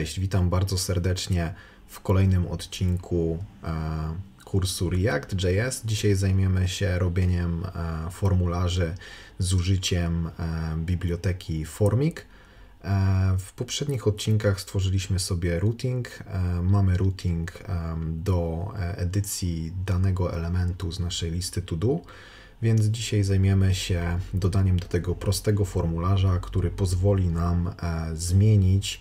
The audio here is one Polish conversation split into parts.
Cześć, witam bardzo serdecznie w kolejnym odcinku e, kursu React.js. Dzisiaj zajmiemy się robieniem e, formularzy z użyciem e, biblioteki Formik. W poprzednich odcinkach stworzyliśmy sobie routing. Mamy routing do edycji danego elementu z naszej listy to do, więc dzisiaj zajmiemy się dodaniem do tego prostego formularza, który pozwoli nam zmienić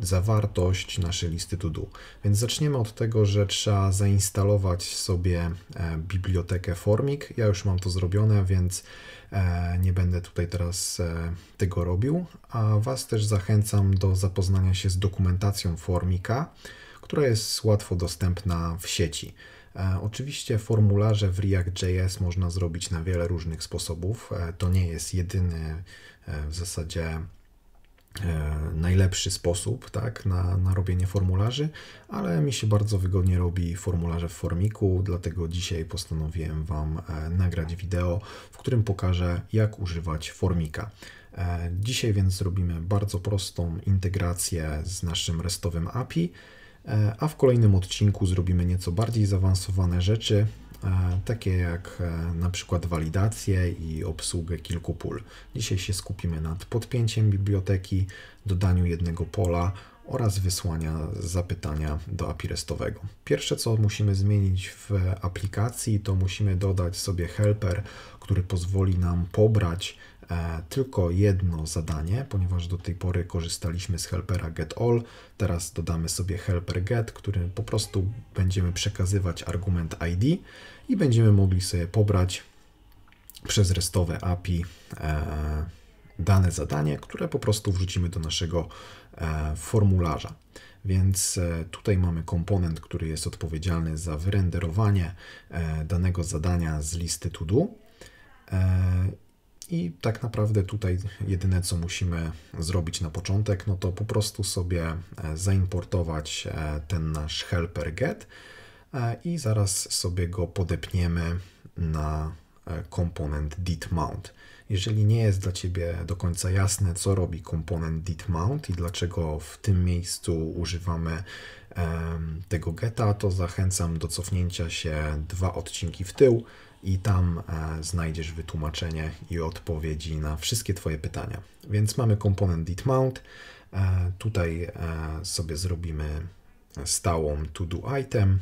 zawartość naszej listy to do. Więc zaczniemy od tego, że trzeba zainstalować sobie e, bibliotekę Formik. Ja już mam to zrobione, więc e, nie będę tutaj teraz e, tego robił, a Was też zachęcam do zapoznania się z dokumentacją Formika, która jest łatwo dostępna w sieci. Oczywiście formularze w React.js można zrobić na wiele różnych sposobów. To nie jest jedyny w zasadzie E, najlepszy sposób tak, na, na robienie formularzy, ale mi się bardzo wygodnie robi formularze w formiku, dlatego dzisiaj postanowiłem Wam e, nagrać wideo, w którym pokażę jak używać formika. E, dzisiaj więc zrobimy bardzo prostą integrację z naszym restowym API, a w kolejnym odcinku zrobimy nieco bardziej zaawansowane rzeczy, E, takie jak e, na przykład walidację i obsługę kilku pól. Dzisiaj się skupimy nad podpięciem biblioteki, dodaniu jednego pola oraz wysłania zapytania do API RESTowego. Pierwsze co musimy zmienić w aplikacji to musimy dodać sobie helper, który pozwoli nam pobrać E, tylko jedno zadanie, ponieważ do tej pory korzystaliśmy z helpera getAll. Teraz dodamy sobie helper get, który po prostu będziemy przekazywać argument ID i będziemy mogli sobie pobrać przez restowe API e, dane zadanie, które po prostu wrzucimy do naszego e, formularza. Więc tutaj mamy komponent, który jest odpowiedzialny za wyrenderowanie danego zadania z listy to do i tak naprawdę tutaj jedyne co musimy zrobić na początek, no to po prostu sobie e, zaimportować e, ten nasz helper get e, i zaraz sobie go podepniemy na komponent dit mount. Jeżeli nie jest dla Ciebie do końca jasne, co robi komponent mount i dlaczego w tym miejscu używamy tego geta, to zachęcam do cofnięcia się dwa odcinki w tył i tam e, znajdziesz wytłumaczenie i odpowiedzi na wszystkie Twoje pytania. Więc mamy komponent DidMount. E, tutaj e, sobie zrobimy stałą to-do item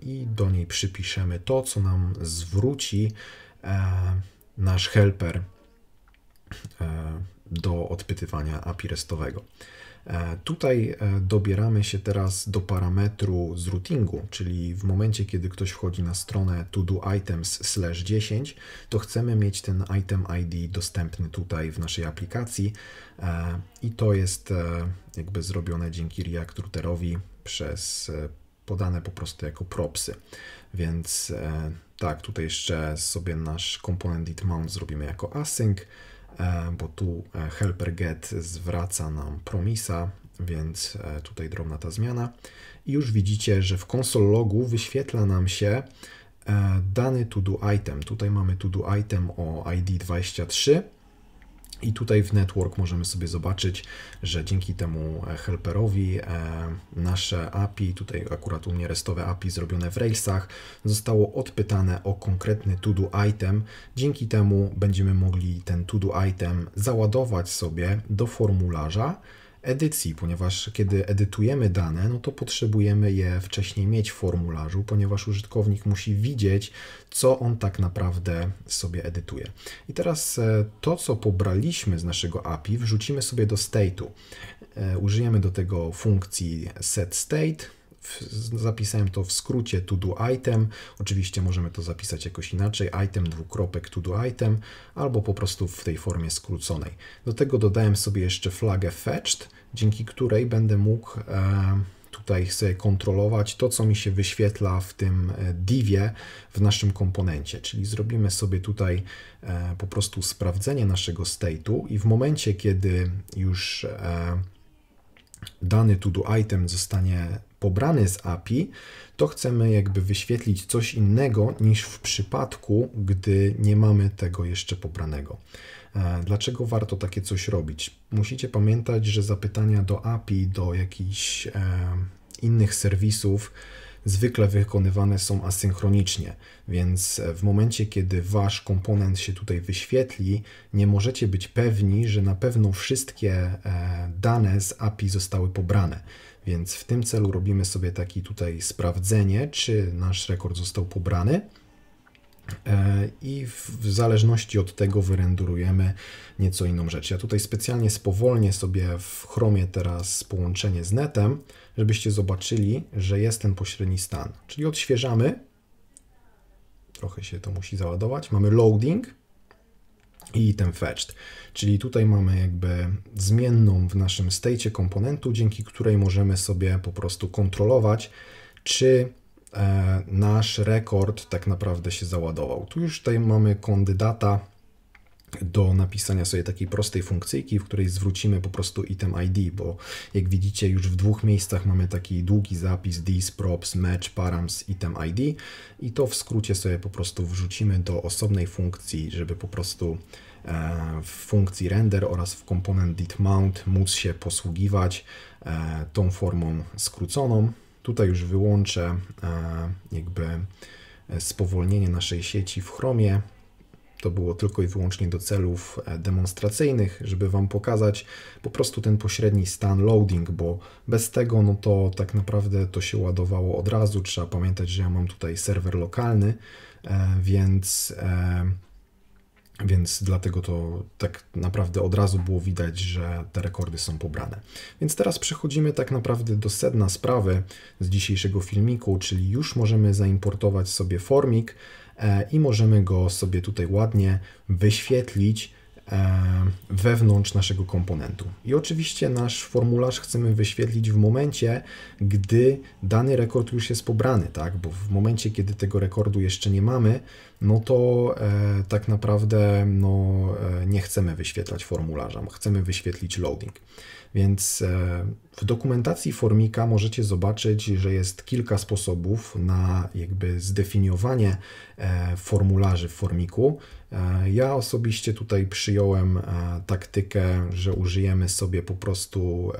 i do niej przypiszemy to, co nam zwróci nasz helper e, do odpytywania API restowego. E, tutaj e, dobieramy się teraz do parametru z routingu, czyli w momencie, kiedy ktoś wchodzi na stronę to do items 10, to chcemy mieć ten item ID dostępny tutaj w naszej aplikacji i to jest jakby zrobione dzięki React Routerowi przez podane po prostu jako propsy. Więc e, tak, tutaj jeszcze sobie nasz komponent it mount zrobimy jako async, e, bo tu e, helper get zwraca nam promisa, więc e, tutaj drobna ta zmiana. I już widzicie, że w console logu wyświetla nam się e, dany to do item. Tutaj mamy to do item o ID 23 i tutaj w network możemy sobie zobaczyć, że dzięki temu helperowi e, nasze API, tutaj akurat u mnie restowe API zrobione w Railsach, zostało odpytane o konkretny to-do item. Dzięki temu będziemy mogli ten to-do item załadować sobie do formularza, edycji, ponieważ kiedy edytujemy dane, no to potrzebujemy je wcześniej mieć w formularzu, ponieważ użytkownik musi widzieć, co on tak naprawdę sobie edytuje. I teraz e, to, co pobraliśmy z naszego API, wrzucimy sobie do state'u. E, użyjemy do tego funkcji setState, zapisałem to w skrócie to do item. Oczywiście możemy to zapisać jakoś inaczej, item dwukropek to do item, albo po prostu w tej formie skróconej. Do tego dodałem sobie jeszcze flagę fetched, dzięki której będę mógł e, tutaj sobie kontrolować to, co mi się wyświetla w tym e, divie w naszym komponencie. Czyli zrobimy sobie tutaj e, po prostu sprawdzenie naszego state'u i w momencie, kiedy już dany to do item zostanie pobrany z API, to chcemy jakby wyświetlić coś innego niż w przypadku, gdy nie mamy tego jeszcze pobranego. E, dlaczego warto takie coś robić? Musicie pamiętać, że zapytania do API, do jakichś e, innych serwisów zwykle wykonywane są asynchronicznie, więc w momencie, kiedy wasz komponent się tutaj wyświetli, nie możecie być pewni, że na pewno wszystkie e, dane z API zostały pobrane. Więc w tym celu robimy sobie taki tutaj sprawdzenie, czy nasz rekord został pobrany. E, I w zależności od tego wyrenderujemy nieco inną rzecz. Ja tutaj specjalnie spowolnię sobie w Chromie teraz połączenie z netem, żebyście zobaczyli, że jest ten pośredni stan. Czyli odświeżamy. Trochę się to musi załadować. Mamy loading i ten fetched. Czyli tutaj mamy jakby zmienną w naszym state komponentu, dzięki której możemy sobie po prostu kontrolować, czy e, nasz rekord tak naprawdę się załadował. Tu już tutaj mamy kondydata do napisania sobie takiej prostej funkcyjki, w której zwrócimy po prostu item ID, bo jak widzicie już w dwóch miejscach mamy taki długi zapis this, props, match, params, item ID i to w skrócie sobie po prostu wrzucimy do osobnej funkcji, żeby po prostu e, w funkcji render oraz w komponent did_mount móc się posługiwać e, tą formą skróconą. Tutaj już wyłączę e, jakby spowolnienie naszej sieci w Chromie, to było tylko i wyłącznie do celów e, demonstracyjnych, żeby Wam pokazać po prostu ten pośredni stan loading, bo bez tego no to tak naprawdę to się ładowało od razu. Trzeba pamiętać, że ja mam tutaj serwer lokalny, e, więc e, więc dlatego to tak naprawdę od razu było widać, że te rekordy są pobrane. Więc teraz przechodzimy tak naprawdę do sedna sprawy z dzisiejszego filmiku, czyli już możemy zaimportować sobie formik E, i możemy go sobie tutaj ładnie wyświetlić e, wewnątrz naszego komponentu. I oczywiście nasz formularz chcemy wyświetlić w momencie, gdy dany rekord już jest pobrany, tak? Bo w momencie, kiedy tego rekordu jeszcze nie mamy, no to e, tak naprawdę no, e, nie chcemy wyświetlać formularza, chcemy wyświetlić loading. Więc e, w dokumentacji formika możecie zobaczyć, że jest kilka sposobów na jakby zdefiniowanie e, formularzy w formiku. E, ja osobiście tutaj przyjąłem taktykę, że użyjemy sobie po prostu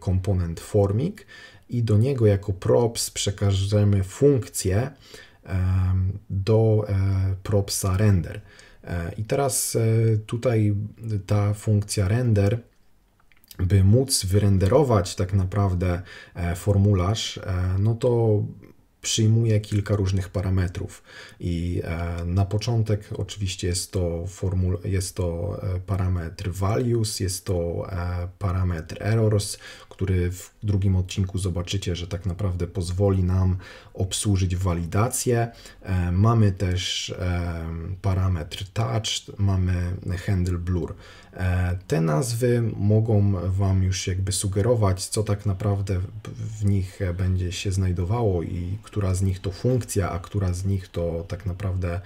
komponent formik i do niego jako props przekażemy funkcję do propsa render. I teraz tutaj ta funkcja render by móc wyrenderować tak naprawdę e, formularz, e, no to przyjmuje kilka różnych parametrów. I e, na początek oczywiście jest to, jest to parametr values, jest to parametr errors, który w drugim odcinku zobaczycie, że tak naprawdę pozwoli nam obsłużyć walidację. E, mamy też e, parametr touch, mamy handle blur. E, te nazwy mogą Wam już jakby sugerować, co tak naprawdę w nich będzie się znajdowało i która z nich to funkcja, a która z nich to tak naprawdę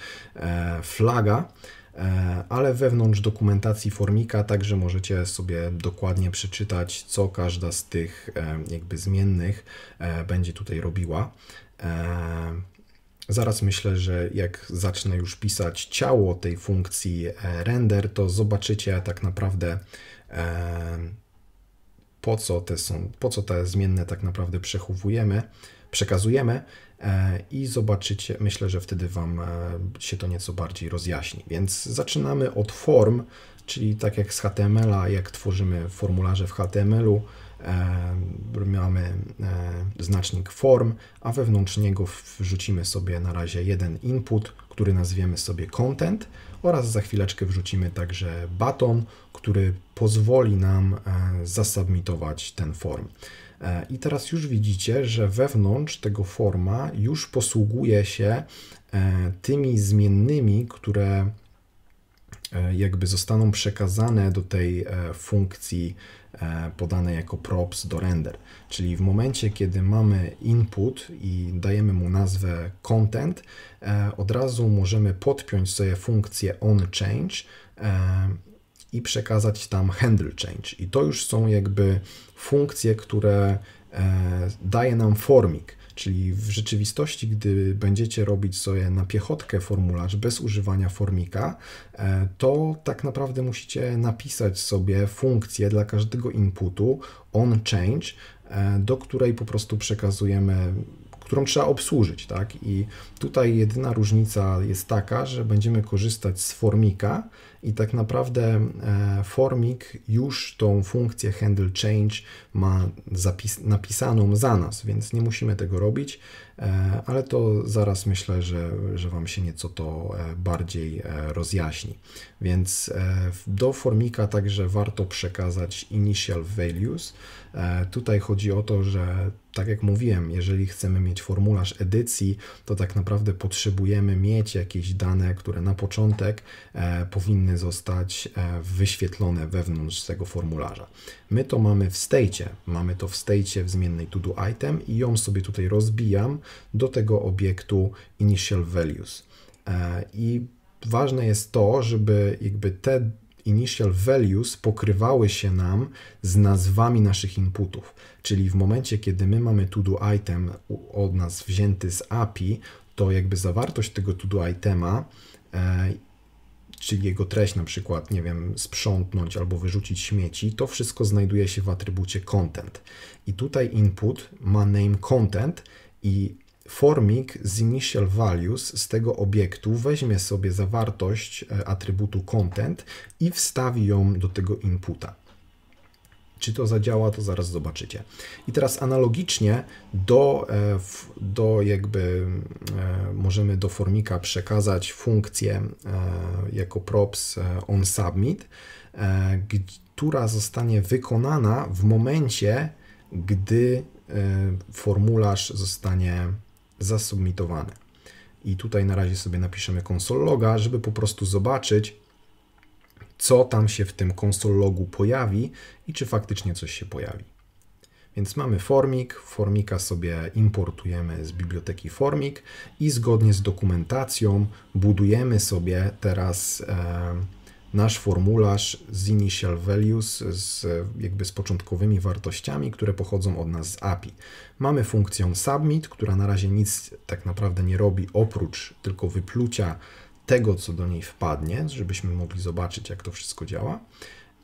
flaga. E, ale wewnątrz dokumentacji formika także możecie sobie dokładnie przeczytać, co każda z tych e, jakby zmiennych e, będzie tutaj robiła. Zaraz myślę, że jak zacznę już pisać ciało tej funkcji render, to zobaczycie tak naprawdę po co te, są, po co te zmienne tak naprawdę przechowujemy, przekazujemy E, i zobaczycie, myślę, że wtedy Wam e, się to nieco bardziej rozjaśni. Więc zaczynamy od form, czyli tak jak z HTML-a, jak tworzymy formularze w HTML-u, e, mamy znacznik form, a wewnątrz niego wrzucimy sobie na razie jeden input, który nazwiemy sobie content oraz za chwileczkę wrzucimy także baton, który pozwoli nam zasubmitować ten form. E, I teraz już widzicie, że wewnątrz tego forma już posługuje się e, tymi zmiennymi, które e, jakby zostaną przekazane do tej funkcji podane jako props do render. Czyli w momencie, kiedy mamy input i dajemy mu nazwę content, od razu możemy podpiąć sobie funkcję onChange i przekazać tam handle change. I to już są jakby funkcje, które e, daje nam formik. Czyli w rzeczywistości, gdy będziecie robić sobie na piechotkę formularz bez używania formika, e, to tak naprawdę musicie napisać sobie funkcję dla każdego inputu on change, e, do której po prostu przekazujemy którą trzeba obsłużyć, tak? I tutaj jedyna różnica jest taka, że będziemy korzystać z formika, i tak naprawdę e, formik już tą funkcję handle change ma zapis, napisaną za nas, więc nie musimy tego robić, e, ale to zaraz myślę, że, że Wam się nieco to e, bardziej rozjaśni. Więc do formika także warto przekazać initial values. Tutaj chodzi o to, że tak jak mówiłem, jeżeli chcemy mieć formularz edycji, to tak naprawdę potrzebujemy mieć jakieś dane, które na początek powinny powinny zostać e, wyświetlone wewnątrz tego formularza. My to mamy w state, mamy to w state w zmiennej do item i ją sobie tutaj rozbijam do tego obiektu initial values. E, I ważne jest to, żeby jakby te initial values pokrywały się nam z nazwami naszych inputów. Czyli w momencie, kiedy my mamy to-do item od nas wzięty z API, to jakby zawartość tego to-do itema e, czy jego treść na przykład, nie wiem, sprzątnąć albo wyrzucić śmieci, to wszystko znajduje się w atrybucie content. I tutaj input ma name content i formik z initial values z tego obiektu weźmie sobie zawartość e, atrybutu content i wstawi ją do tego inputa. Czy to zadziała, to zaraz zobaczycie. I teraz analogicznie do, e, do jakby e, możemy do formika przekazać funkcję e, jako props on submit, która zostanie wykonana w momencie, gdy formularz zostanie zasubmitowany. I tutaj na razie sobie napiszemy konsol loga, żeby po prostu zobaczyć, co tam się w tym console logu pojawi i czy faktycznie coś się pojawi. Więc mamy formik, formika sobie importujemy z biblioteki formik i zgodnie z dokumentacją budujemy sobie teraz e, nasz formularz z initial values, z, jakby z początkowymi wartościami, które pochodzą od nas z API. Mamy funkcję submit, która na razie nic tak naprawdę nie robi oprócz tylko wyplucia tego, co do niej wpadnie, żebyśmy mogli zobaczyć, jak to wszystko działa.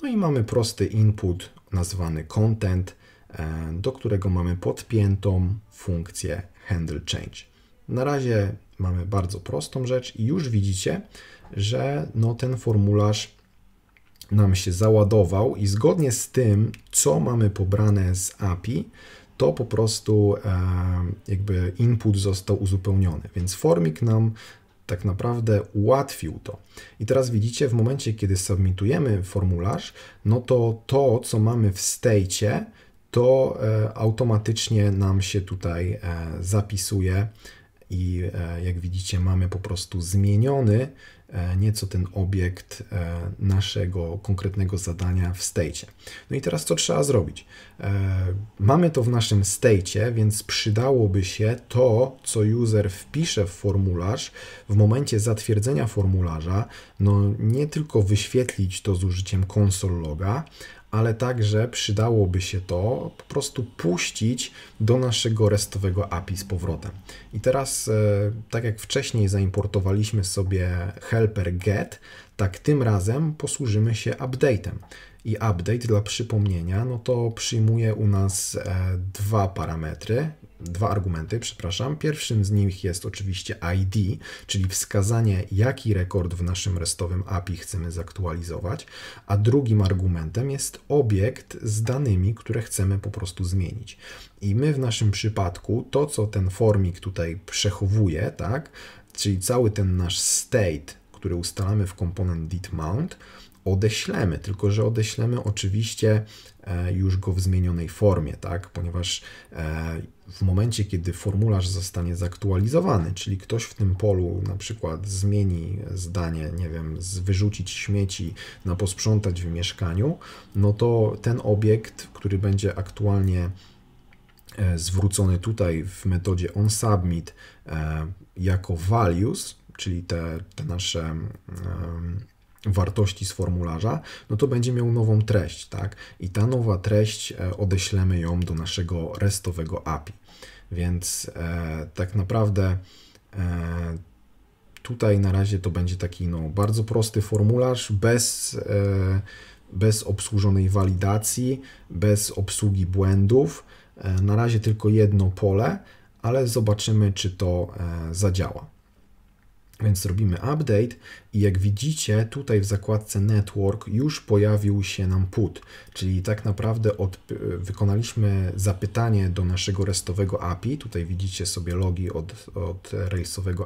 No i mamy prosty input nazwany content, e, do którego mamy podpiętą funkcję handle change. Na razie mamy bardzo prostą rzecz i już widzicie, że no, ten formularz nam się załadował i zgodnie z tym, co mamy pobrane z API, to po prostu e, jakby input został uzupełniony. Więc formik nam tak naprawdę ułatwił to. I teraz widzicie, w momencie, kiedy submitujemy formularz, no to to, co mamy w stejcie, to e, automatycznie nam się tutaj e, zapisuje i e, jak widzicie mamy po prostu zmieniony e, nieco ten obiekt e, naszego konkretnego zadania w state. No i teraz co trzeba zrobić? Mamy to w naszym state, więc przydałoby się to, co user wpisze w formularz w momencie zatwierdzenia formularza, no nie tylko wyświetlić to z użyciem console loga, ale także przydałoby się to po prostu puścić do naszego restowego API z powrotem. I teraz, e, tak jak wcześniej zaimportowaliśmy sobie helper get, tak tym razem posłużymy się update'em. I update dla przypomnienia, no to przyjmuje u nas e, dwa parametry, dwa argumenty, przepraszam. Pierwszym z nich jest oczywiście ID, czyli wskazanie, jaki rekord w naszym restowym API chcemy zaktualizować, a drugim argumentem jest obiekt z danymi, które chcemy po prostu zmienić. I my w naszym przypadku to, co ten formik tutaj przechowuje, tak, czyli cały ten nasz state, który ustalamy w komponent did mount, odeślemy, tylko że odeślemy oczywiście e, już go w zmienionej formie, tak? ponieważ e, w momencie, kiedy formularz zostanie zaktualizowany, czyli ktoś w tym polu na przykład zmieni zdanie, nie wiem, z wyrzucić śmieci na posprzątać w mieszkaniu, no to ten obiekt, który będzie aktualnie e, zwrócony tutaj w metodzie onSubmit jako values, czyli te, te nasze wartości z formularza, no to będzie miał nową treść, tak? I ta nowa treść e, odeślemy ją do naszego restowego API. Więc e, tak naprawdę e, tutaj na razie to będzie taki no, bardzo prosty formularz bez, e, bez obsłużonej walidacji, bez obsługi błędów. E, na razie tylko jedno pole, ale zobaczymy, czy to e, zadziała. Więc zrobimy update i jak widzicie tutaj w zakładce network już pojawił się nam put, czyli tak naprawdę od, y, wykonaliśmy zapytanie do naszego restowego API, tutaj widzicie sobie logi od, od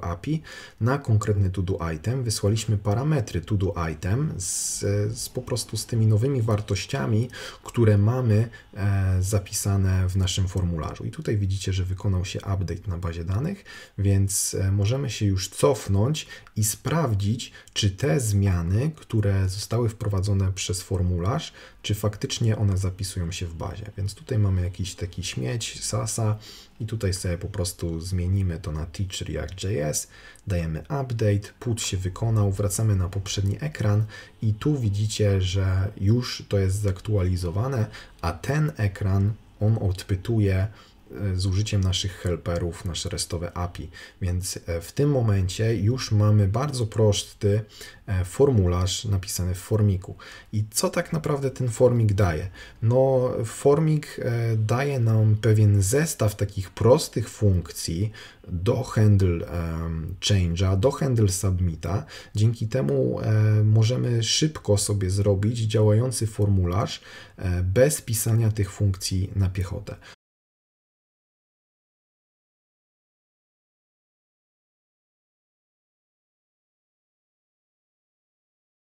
API, na konkretny to-do item wysłaliśmy parametry to-do item z, z, po prostu z tymi nowymi wartościami, które mamy e, zapisane w naszym formularzu. I tutaj widzicie, że wykonał się update na bazie danych, więc e, możemy się już cofnąć i sprawdzić, czy te zmiany, które zostały wprowadzone przez formularz, czy faktycznie one zapisują się w bazie. Więc tutaj mamy jakiś taki śmieć, sasa i tutaj sobie po prostu zmienimy to na teacher jak JS, dajemy update, put się wykonał, wracamy na poprzedni ekran i tu widzicie, że już to jest zaktualizowane, a ten ekran on odpytuje E, z użyciem naszych helperów, nasze restowe API. Więc e, w tym momencie już mamy bardzo prosty e, formularz napisany w formiku. I co tak naprawdę ten formik daje? No, formik daje nam pewien zestaw takich prostych funkcji do handle change'a, do handle submita. Dzięki temu możemy szybko sobie zrobić działający formularz bez pisania tych funkcji na piechotę.